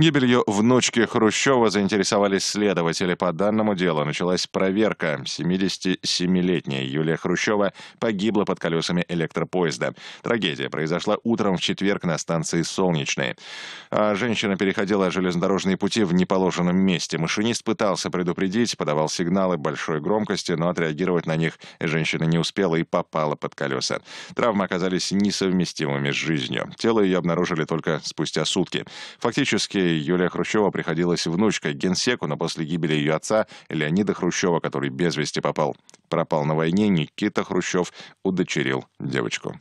Гибелью внучки Хрущева заинтересовались следователи. По данному делу началась проверка. 77-летняя Юлия Хрущева погибла под колесами электропоезда. Трагедия произошла утром в четверг на станции «Солнечная». А женщина переходила железнодорожные пути в неположенном месте. Машинист пытался предупредить, подавал сигналы большой громкости, но отреагировать на них женщина не успела и попала под колеса. Травмы оказались несовместимыми с жизнью. Тело ее обнаружили только спустя сутки. Фактически истории Юлия Хрущева приходилась внучкой генсеку, но после гибели ее отца Леонида Хрущева, который без вести попал, пропал на войне, Никита Хрущев удочерил девочку.